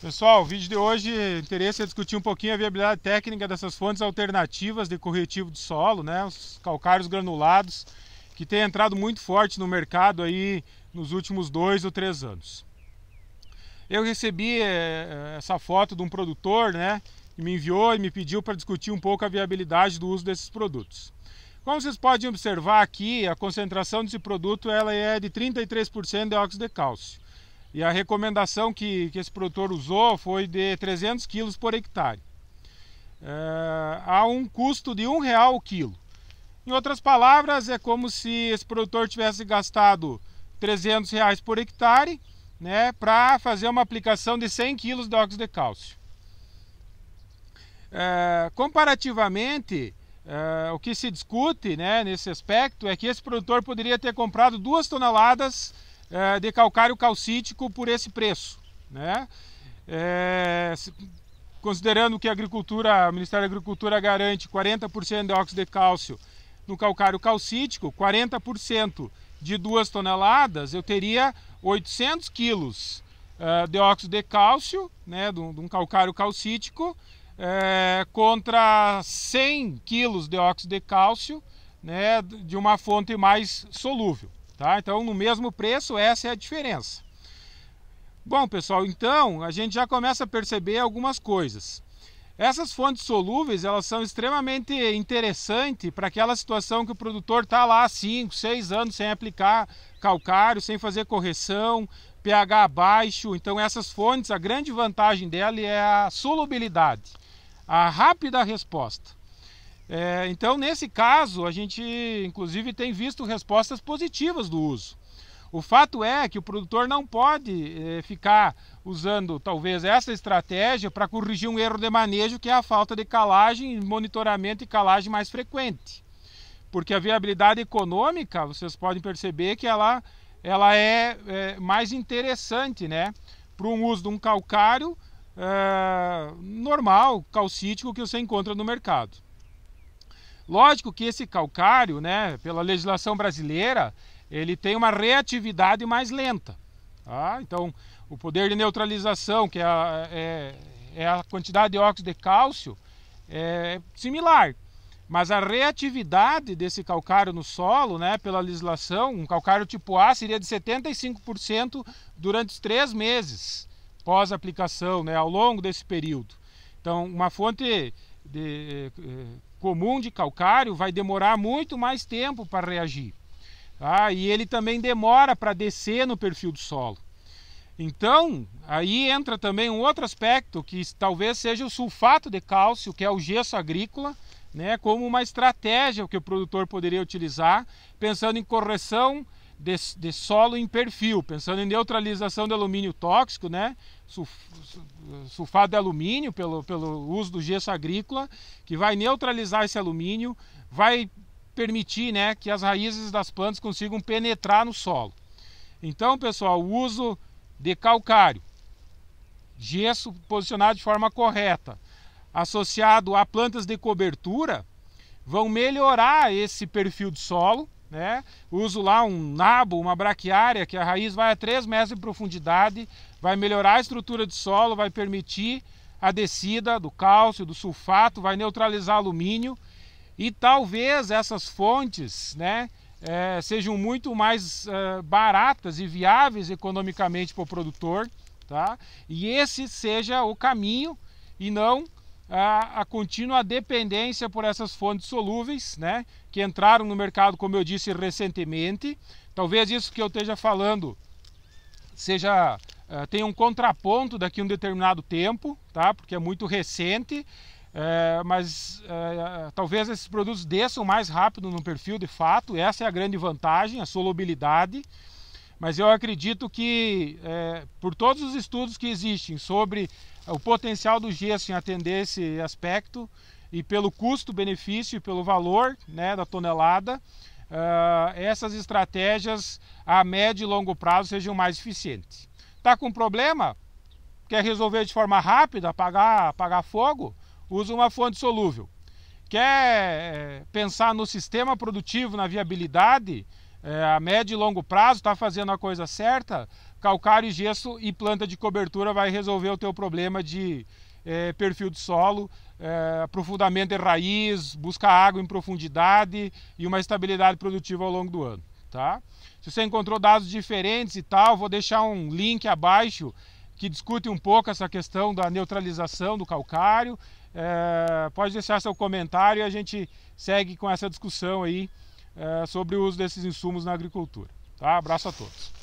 Pessoal, o vídeo de hoje, interesse é discutir um pouquinho a viabilidade técnica dessas fontes alternativas de corretivo de solo, né? Os calcários granulados, que tem entrado muito forte no mercado aí nos últimos dois ou três anos. Eu recebi eh, eh, essa foto de um produtor, né? Que me enviou e me pediu para discutir um pouco a viabilidade do uso desses produtos. Como vocês podem observar aqui, a concentração desse produto ela é de 33% de óxido de cálcio. E a recomendação que, que esse produtor usou foi de 300 quilos por hectare. É, a um custo de um real o quilo. Em outras palavras, é como se esse produtor tivesse gastado 300 reais por hectare né, para fazer uma aplicação de 100 quilos de óxido de cálcio. É, comparativamente, é, o que se discute né, nesse aspecto é que esse produtor poderia ter comprado duas toneladas é, de calcário calcítico por esse preço. Né? É, considerando que a agricultura, o Ministério da Agricultura garante 40% de óxido de cálcio no calcário calcítico, 40% de 2 toneladas, eu teria 800 quilos uh, de óxido de cálcio, né, de, um, calcário calcítico, é, contra 100 quilos de óxido de cálcio né, de uma fonte mais solúvel. Tá? Então, no mesmo preço, essa é a diferença. Bom, pessoal, então a gente já começa a perceber algumas coisas. Essas fontes solúveis, elas são extremamente interessantes para aquela situação que o produtor está lá 5, 6 anos sem aplicar calcário, sem fazer correção, pH baixo. Então essas fontes, a grande vantagem dela é a solubilidade, a rápida resposta. É, então, nesse caso, a gente inclusive tem visto respostas positivas do uso. O fato é que o produtor não pode é, ficar usando talvez essa estratégia para corrigir um erro de manejo que é a falta de calagem, monitoramento e calagem mais frequente. Porque a viabilidade econômica, vocês podem perceber que ela, ela é, é mais interessante né, para um uso de um calcário é, normal, calcítico, que você encontra no mercado. Lógico que esse calcário, né, pela legislação brasileira, ele tem uma reatividade mais lenta. Tá? Então, o poder de neutralização, que é a, é, é a quantidade de óxido de cálcio, é similar. Mas a reatividade desse calcário no solo, né, pela legislação, um calcário tipo A seria de 75% durante os três meses pós-aplicação, né, ao longo desse período. Então, uma fonte de, eh, comum de calcário vai demorar muito mais tempo para reagir. ah E ele também demora para descer no perfil do solo. Então, aí entra também um outro aspecto que talvez seja o sulfato de cálcio, que é o gesso agrícola, né, como uma estratégia que o produtor poderia utilizar, pensando em correção de, de, solo em perfil, pensando em neutralização de alumínio tóxico, né? sulfato de alumínio pelo, pelo uso do gesso agrícola, que vai neutralizar esse alumínio, vai permitir né, que as raízes das plantas consigam penetrar no solo. Então, pessoal, o uso de calcário, gesso posicionado de forma correta, associado a plantas de cobertura, vão melhorar esse perfil de solo né? Uso lá um nabo, uma braquiária, que a raiz vai a 3 metros de profundidade, vai melhorar a estrutura de solo, vai permitir a descida do cálcio, do sulfato, vai neutralizar alumínio e talvez essas fontes né, é, sejam muito mais é, baratas e viáveis economicamente para o produtor, tá? e esse seja o caminho e não a, a, contínua dependência por essas fontes solúveis, né, que entraram no mercado, como eu disse, recentemente. Talvez isso que eu esteja falando seja uh, tenha um contraponto daqui a um determinado tempo, tá? Porque é muito recente. É, mas é, talvez esses produtos desçam mais rápido no perfil de fato, essa é a grande vantagem, a solubilidade. Mas eu acredito que, é, por todos os estudos que existem sobre é, o potencial do gesso em atender esse aspecto e pelo custo-benefício e pelo valor né, da tonelada, uh, essas estratégias a médio e longo prazo sejam mais eficientes. Está com problema? Quer resolver de forma rápida, apagar, apagar fogo? Usa uma fonte solúvel. Quer eh, pensar no sistema produtivo, na viabilidade? é, a médio e longo prazo, está fazendo a coisa certa, calcário e gesso e planta de cobertura vai resolver o teu problema de é, perfil de solo, é, aprofundamento de raiz, buscar água em profundidade e uma estabilidade produtiva ao longo do ano. Tá? Se você encontrou dados diferentes e tal, vou deixar um link abaixo que discute um pouco essa questão da neutralização do calcário. É, pode deixar seu comentário e a gente segue com essa discussão aí. Eh, sobre o uso desses insumos na agricultura. Tá? Abraço a todos.